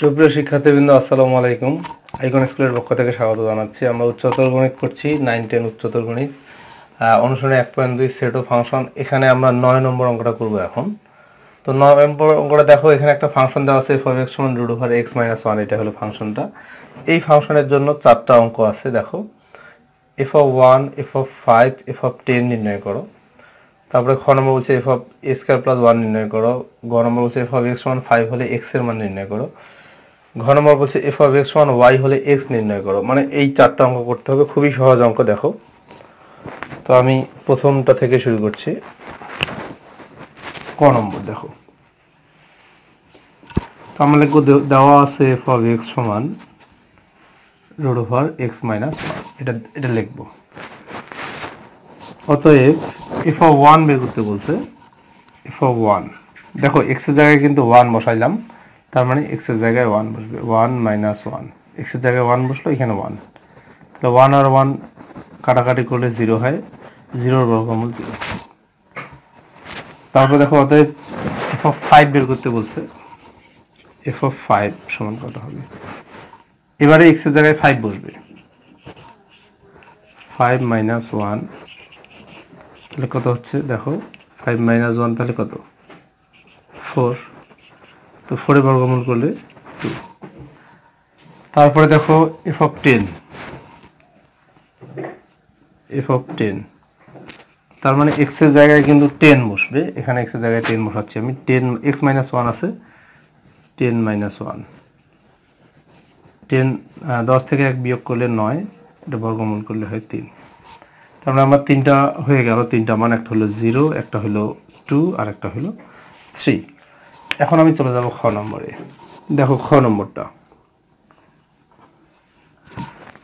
সুপ্রিয় শিক্ষার্থীবৃন্দ আসসালামু আলাইকুম আইকন স্কুলের পক্ষ থেকে স্বাগত জানাচ্ছি আমরা উচ্চতর গণিত করছি নাইন টেন উচ্চতর গণিত অনুশীলনে এক পয়েন্ট দুই সেট অফ ফাংশন এখানে আমরা নয় নম্বর অঙ্কটা করবো এখন তো নয় নম্বর অঙ্কটা দেখো এখানে একটা ফাংশন দেওয়া আছে ফাইভ এক্স সমান root over x minus one এটা হলো ফাংশনটা এই ফাংশনের জন্য চারটা অঙ্ক আছে দেখো f of one f of five f of ten নির্ণয় করো তারপরে খ নম্বর বলছে f of a square plus one নির্ণয় করো গ নম্বর বলছে f of x one five হলে এক্সের মান নির্ণয় করো ঘ নম্বর বলছে f of x one y হলে এক্স নির্ণয় করো মানে এই চারটা অঙ্ক করতে হবে খুবই সহজ অঙ্ক দেখো তো আমি প্রথমটা থেকে শুরু করছি ক নম্বর দেখো তো আমার লিখবো দেওয়া আছে এফ অফ এক্স সমান রোড ওভার এক্স মাইনাস এটা এটা লিখবো অতএব এফ অফ ওয়ান বের করতে বলছে এফ অফ ওয়ান দেখো এক্সের জায়গায় কিন্তু ওয়ান বসাইলাম তার মানে এক্সের জায়গায় ওয়ান বসবে ওয়ান মাইনাস ওয়ান এক্সের জায়গায় ওয়ান বসলো এখানে ওয়ান তাহলে ওয়ান আর ওয়ান কাটাকাটি করলে জিরো হয় জিরোর বর্গমূল জিরো তারপর দেখো অতএব এফ অফ ফাইভ বের করতে বলছে এফ অফ ফাইভ সমান কত হবে এবারে এক্সের জায়গায় ফাইভ বসবে ফাইভ মাইনাস ওয়ান তাহলে কত হচ্ছে দেখো ফাইভ মাইনাস ওয়ান তাহলে কত ফোর তো ফোরে বর্গমূল করলে টু তারপরে দেখো f of ten f of ten তার মানে এক্সের জায়গায় কিন্তু টেন বসবে এখানে এক্সের জায়গায় টেন বসাচ্ছি আমি টেন এক্স মাইনাস ওয়ান আছে টেন মাইনাস ওয়ান টেন দশ থেকে এক বিয়োগ করলে নয় এটা বর্গমূল করলে হয় তিন তারপরে মানে আমার তিনটা হয়ে গেল তিনটা মান একটা হলো জিরো একটা হলো টু আর একটা হলো থ্রি এখন আমি চলে যাব খ নম্বরে দেখো খ নম্বরটা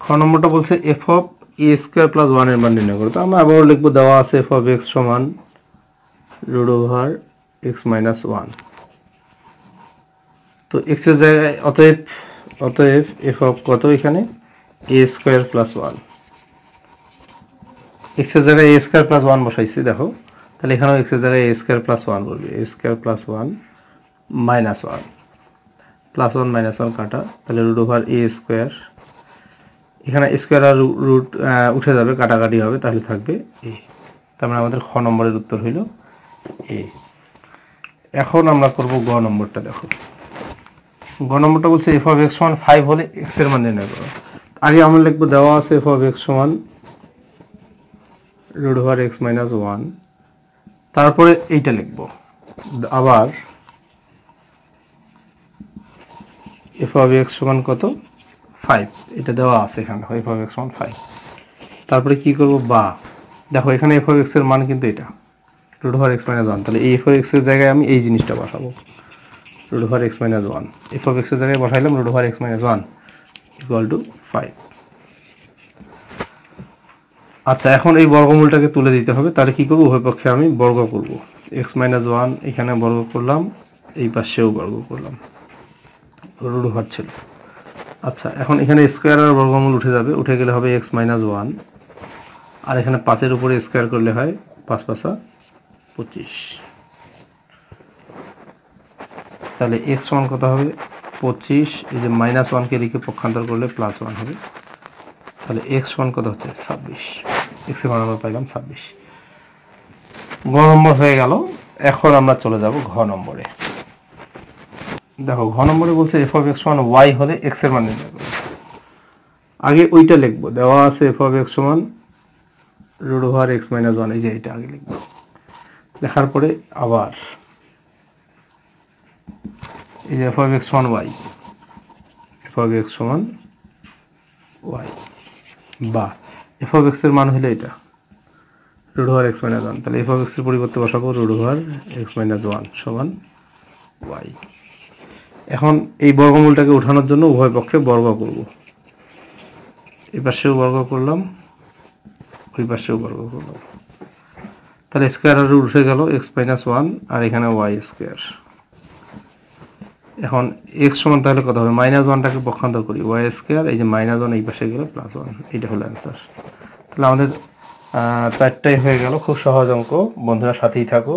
খ নম্বরটা বলছে f of a square plus ওয়ানের মান নির্ণয় করো তো আমি আবার লিখবো দেওয়া আছে এফ অফ এক্স সমান root over x minus one তো এক্সের জায়গায় অতএব অতএব এফ অফ কত এখানে এ স্কোয়ার প্লাস ওয়ান এক্সের জায়গায় এ স্কোয়ার প্লাস ওয়ান বসাইছি দেখো তাহলে এখানেও এক্সের জায়গায় এ স্কোয়ার প্লাস ওয়ান বলবে a square plus one minus one plus one minus one কাটা তাহলে রুট ওভার এ স্কোয়ার এখানে স্কোয়ার আর রুট উঠে যাবে কাটাকাটি হবে তাহলে থাকবে এ তার মানে আমাদের খ নম্বরের উত্তর হইল এ এখন আমরা করব গ নম্বরটা দেখো গ নম্বরটা বলছে f of x one five হলে এক্সের মান নির্ণয় করো আগে আমরা লিখবো দেওয়া আছে f of x one root over x minus one তারপরে এইটা লিখবো আবার এফ অফ এক্স সমান কত ফাইভ এটা দেওয়া আছে এখানে এফ অফ এক্স সমান ফাইভ তারপরে কি করব বা দেখো এখানে এফ অফ এক্সের মান কিন্তু এটা root over x minus one তাহলে এই এফ অফ এক্সের জায়গায় আমি এই জিনিসটা বসাবো root over x minus one f of এক্সের জায়গায় বসাইলাম root over x minus one equal to five আচ্ছা এখন এই বর্গমূলটাকে তুলে দিতে হবে তাহলে কী করবো উভয় পক্ষে আমি বর্গ করব এক্স মাইনাস ওয়ান এখানে বর্গ করলাম এই পাশেও বর্গ করলাম রুট ওভার ছিল আচ্ছা এখন এখানে স্কোয়ার আর বর্গমূল উঠে যাবে উঠে গেলে হবে এক্স মাইনাস ওয়ান আর এখানে পাঁচের উপরে স্কোয়ার করলে হয় পাঁচ পাঁচা পঁচিশ তাহলে এক্স ওয়ান কত হবে পঁচিশ এই যে মাইনাস ওয়ানকে লিখে পক্ষান্তর করলে প্লাস ওয়ান হবে তাহলে এক্স ওয়ান কত হচ্ছে ছাব্বিশ এক্সের মান আমরা পাইলাম ছাব্বিশ ঘ নম্বর হয়ে গেল এখন আমরা চলে যাব ঘ নম্বরে দেখো ঘ নম্বরে বলছে এফ অফ এক্স সমান ওয়াই হলে এক্স এর মান নির্ণয় করো আগে ওইটা লিখবো দেওয়া আছে এফ অফ এক্স সমান root over x minus one এই যে এটা আগে লিখবো লেখার পরে আবার এই যে এফ অফ এক্স সমান ওয়াই এফ অফ এক্স সমান ওয়াই বা এফ অফ এক্সের মান হলে এটা root over x minus one তাহলে এফ অফ এক্সের পরিবর্তে বসাবো root over x minus one সমান ওয়াই এখন এই বর্গমূলটাকে উঠানোর জন্য উভয় পক্ষে বর্গ করব এই পাশেও বর্গ করলাম ওই পাশেও বর্গ করলাম তাহলে স্কোয়ার আর উঠে গেল এক্স মাইনাস ওয়ান আর এখানে ওয়াই স্কোয়ার এখন এক্স সমান তাহলে কত হবে মাইনাস ওয়ানটাকে পক্ষান্তর করি ওয়াই স্কোয়ার এই যে মাইনাস ওয়ান এই পাশে গেলে প্লাস ওয়ান এইটা হলো অ্যান্সার তাহলে আমাদের চারটাই হয়ে গেল খুব সহজ অঙ্ক বন্ধুরা সাথেই থাকো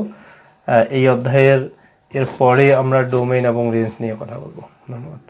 এই অধ্যায়ের এরপরে আমরা ডোমেইন এবং রেঞ্জ নিয়ে কথা বলবো ধন্যবাদ